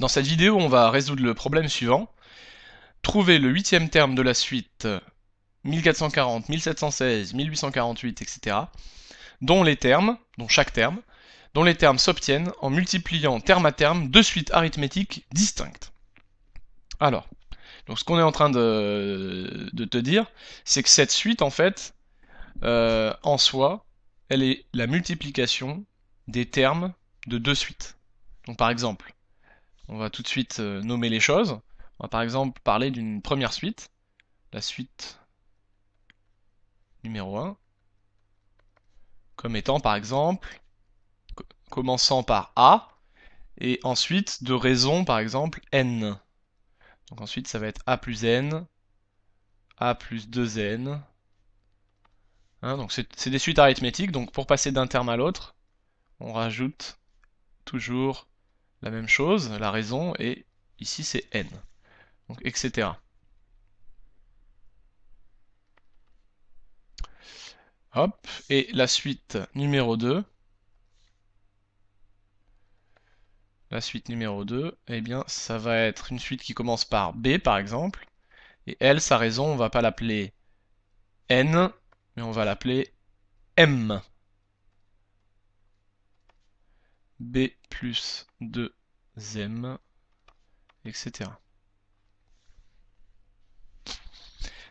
Dans cette vidéo, on va résoudre le problème suivant. Trouver le huitième terme de la suite 1440, 1716, 1848, etc. dont les termes, dont chaque terme, dont les termes s'obtiennent en multipliant terme à terme deux suites arithmétiques distinctes. Alors, donc ce qu'on est en train de, te dire, c'est que cette suite, en fait, euh, en soi, elle est la multiplication des termes de deux suites. Donc par exemple, on va tout de suite euh, nommer les choses. On va par exemple parler d'une première suite, la suite numéro 1, comme étant par exemple, commençant par A, et ensuite de raison par exemple N. Donc ensuite ça va être A plus N, A plus 2N. Hein, donc c'est des suites arithmétiques, donc pour passer d'un terme à l'autre, on rajoute toujours la même chose, la raison, et ici c'est n. Donc, etc. Hop, et la suite numéro 2. La suite numéro 2, eh bien, ça va être une suite qui commence par B, par exemple. Et elle, sa raison, on va pas l'appeler N, mais on va l'appeler M. B plus de zem, etc.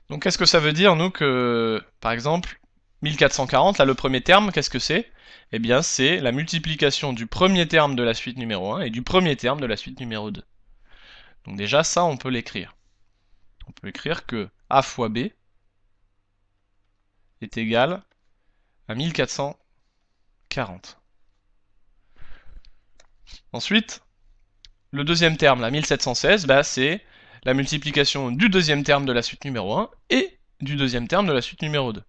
Donc qu'est-ce que ça veut dire, nous, que, par exemple, 1440, là, le premier terme, qu'est-ce que c'est Eh bien, c'est la multiplication du premier terme de la suite numéro 1 et du premier terme de la suite numéro 2. Donc déjà, ça, on peut l'écrire. On peut écrire que A fois B est égal à 1440. Ensuite, le deuxième terme, la 1716, bah, c'est la multiplication du deuxième terme de la suite numéro 1 et du deuxième terme de la suite numéro 2.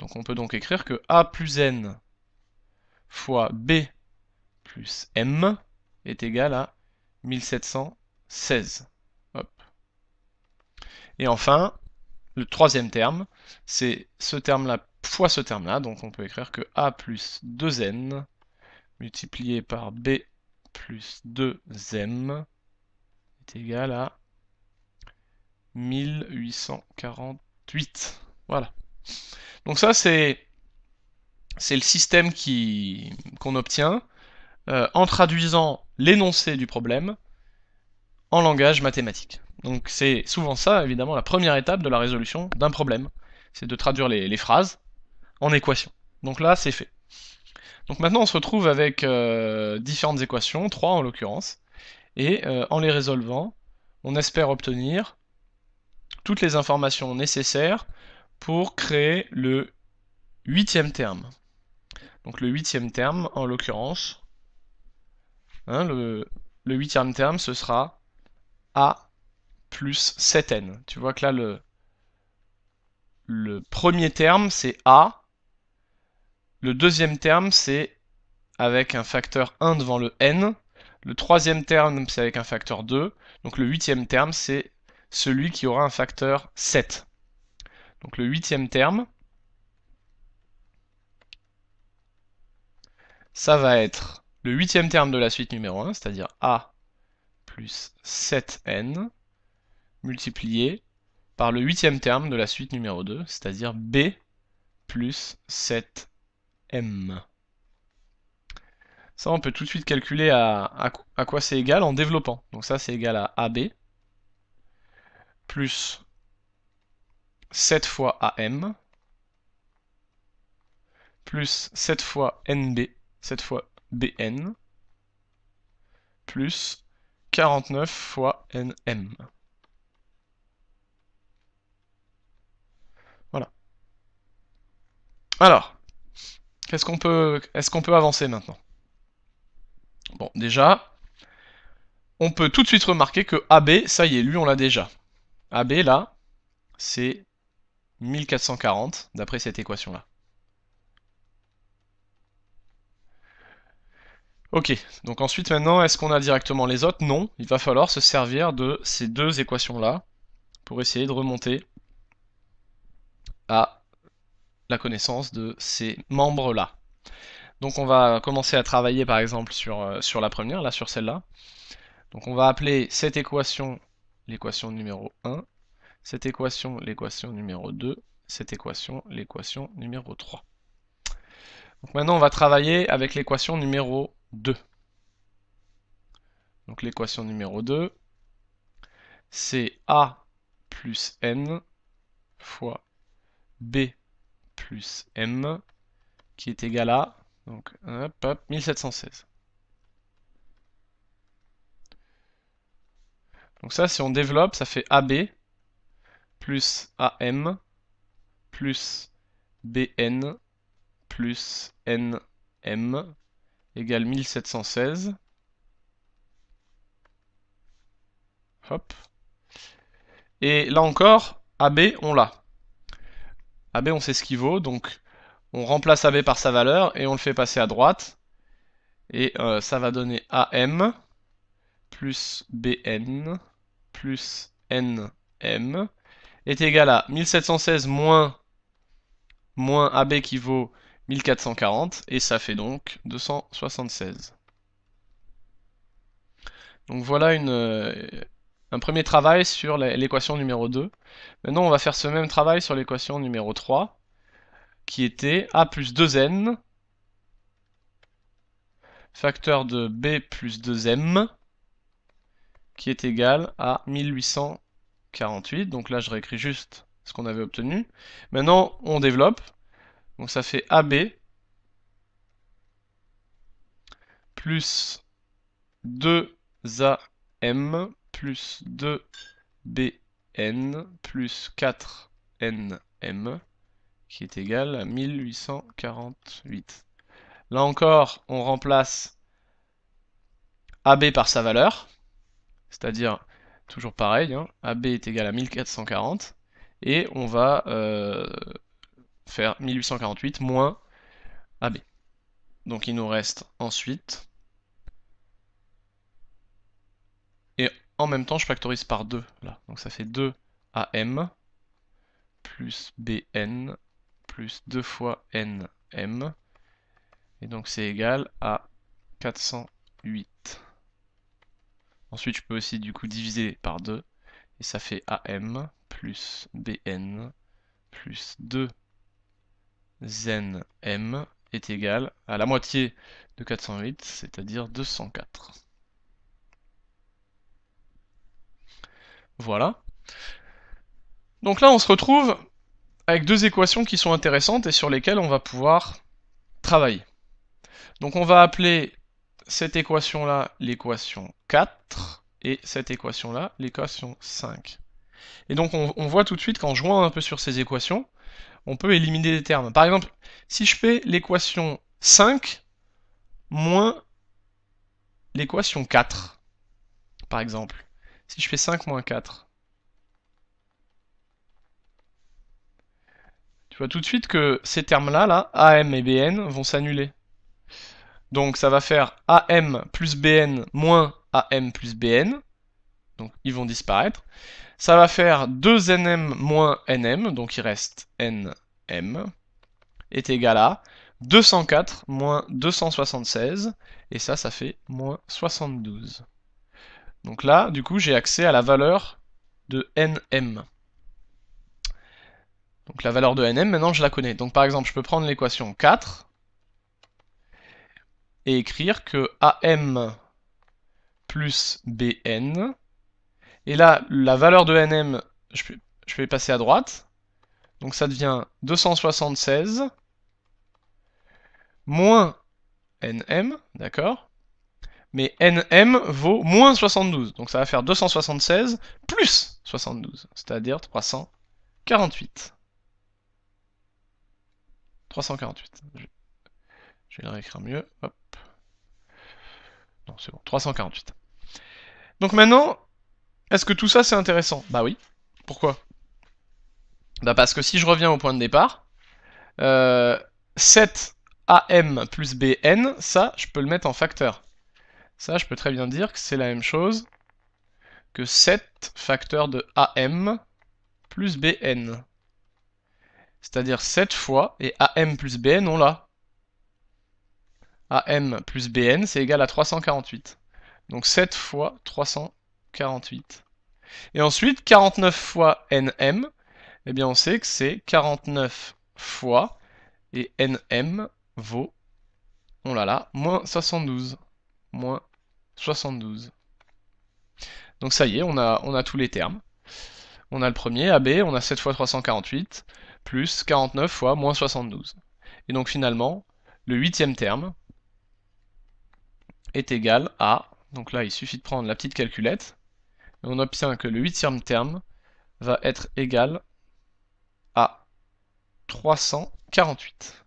Donc on peut donc écrire que a plus n fois b plus m est égal à 1716. Et enfin, le troisième terme, c'est ce terme-là fois ce terme-là, donc on peut écrire que a plus 2n multiplié par b plus 2m est égal à 1848. Voilà. Donc ça, c'est le système qu'on obtient euh, en traduisant l'énoncé du problème en langage mathématique. Donc c'est souvent ça, évidemment, la première étape de la résolution d'un problème. C'est de traduire les, les phrases en équations. Donc là, c'est fait. Donc maintenant on se retrouve avec euh, différentes équations, 3 en l'occurrence, et euh, en les résolvant, on espère obtenir toutes les informations nécessaires pour créer le huitième terme. Donc le huitième terme, en l'occurrence, hein, le, huitième terme, ce sera A plus 7n. Tu vois que là, le premier terme, c'est A le deuxième terme, c'est avec un facteur 1 devant le n. Le troisième terme, c'est avec un facteur 2. Donc le huitième terme, c'est celui qui aura un facteur 7. Donc le huitième terme, ça va être le huitième terme de la suite numéro 1, c'est-à-dire a plus 7n multiplié par le huitième terme de la suite numéro 2, c'est-à-dire b plus 7 M. Ça, on peut tout de suite calculer à, à, à quoi c'est égal en développant. Donc ça, c'est égal à AB plus 7 fois AM plus 7 fois NB, 7 fois BN, plus 49 fois NM. Voilà. Alors, est-ce qu'on peut avancer maintenant Bon, déjà, on peut tout de suite remarquer que AB, ça y est, lui, on l'a déjà. AB, là, c'est 1440, d'après cette équation-là. Ok, donc ensuite maintenant, est-ce qu'on a directement les autres Non, il va falloir se servir de ces deux équations-là pour essayer de remonter à connaissance de ces membres-là. Donc on va commencer à travailler par exemple sur, euh, sur la première, là sur celle-là. Donc on va appeler cette équation l'équation numéro 1, cette équation l'équation numéro 2, cette équation l'équation numéro 3. Donc maintenant on va travailler avec l'équation numéro 2. Donc l'équation numéro 2, c'est A plus N fois B plus M qui est égal à donc, hop, 1716. Donc ça, si on développe, ça fait AB plus AM plus BN plus NM égale 1716. Hop. Et là encore, AB, on l'a. AB, ah ben, on sait ce qu'il vaut, donc on remplace AB par sa valeur et on le fait passer à droite. Et euh, ça va donner AM plus BN plus NM est égal à 1716 moins AB qui vaut 1440 et ça fait donc 276. Donc voilà une, euh, un premier travail sur l'équation numéro 2. Maintenant, on va faire ce même travail sur l'équation numéro 3, qui était a plus 2n, facteur de b plus 2m, qui est égal à 1848. Donc là, je réécris juste ce qu'on avait obtenu. Maintenant, on développe. Donc ça fait AB plus 2AM plus 2bn plus 4nm qui est égal à 1848. Là encore, on remplace AB par sa valeur, c'est-à-dire toujours pareil, hein, AB est égal à 1440, et on va euh, faire 1848 moins AB. Donc il nous reste ensuite En même temps, je factorise par 2, là. Donc ça fait 2 AM plus BN plus 2 fois NM. Et donc c'est égal à 408. Ensuite, je peux aussi du coup diviser par 2. Et ça fait AM plus BN plus 2 znm est égal à la moitié de 408, c'est-à-dire 204. Voilà. Donc là, on se retrouve avec deux équations qui sont intéressantes et sur lesquelles on va pouvoir travailler. Donc on va appeler cette équation-là l'équation 4 et cette équation-là l'équation 5. Et donc on, voit tout de suite qu'en jouant un peu sur ces équations, on peut éliminer des termes. Par exemple, si je fais l'équation 5 moins l'équation 4, par exemple, si je fais 5 moins 4, tu vois tout de suite que ces termes-là, là, AM et BN, vont s'annuler. Donc ça va faire AM plus BN moins AM plus BN. Donc ils vont disparaître. Ça va faire 2NM moins NM, donc il reste NM, est égal à 204 moins 276, et ça, ça fait moins 72. Donc là, du coup, j'ai accès à la valeur de nm. Donc la valeur de nm, maintenant je la connais. Donc par exemple, je peux prendre l'équation 4 et écrire que am plus bn. Et là, la valeur de nm, je, vais passer à droite. Donc ça devient 276 moins nm, d'accord mais nm vaut moins 72, donc ça va faire 276 plus 72, c'est-à-dire 348. 348. Je, vais le réécrire mieux. Hop. Non, c'est bon, 348. Donc maintenant, est-ce que tout ça c'est intéressant Bah oui. Pourquoi bah Parce que si je reviens au point de départ, 7am euh, plus bn, ça, je peux le mettre en facteur ça je peux très bien dire que c'est la même chose que 7 facteurs de AM plus BN. C'est-à-dire 7 fois, et AM plus BN, on l'a. AM plus BN, c'est égal à 348. Donc 7 fois 348. Et ensuite, 49 fois NM, eh bien on sait que c'est 49 fois, et NM vaut, on l'a là, moins 72 moins 72. Donc ça y est, on a, on a tous les termes. On a le premier, AB, on a 7 fois 348, plus 49 fois moins 72. Et donc finalement, le huitième terme est égal à, donc là il suffit de prendre la petite calculette, et on obtient que le huitième terme va être égal à 348.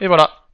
Et voilà.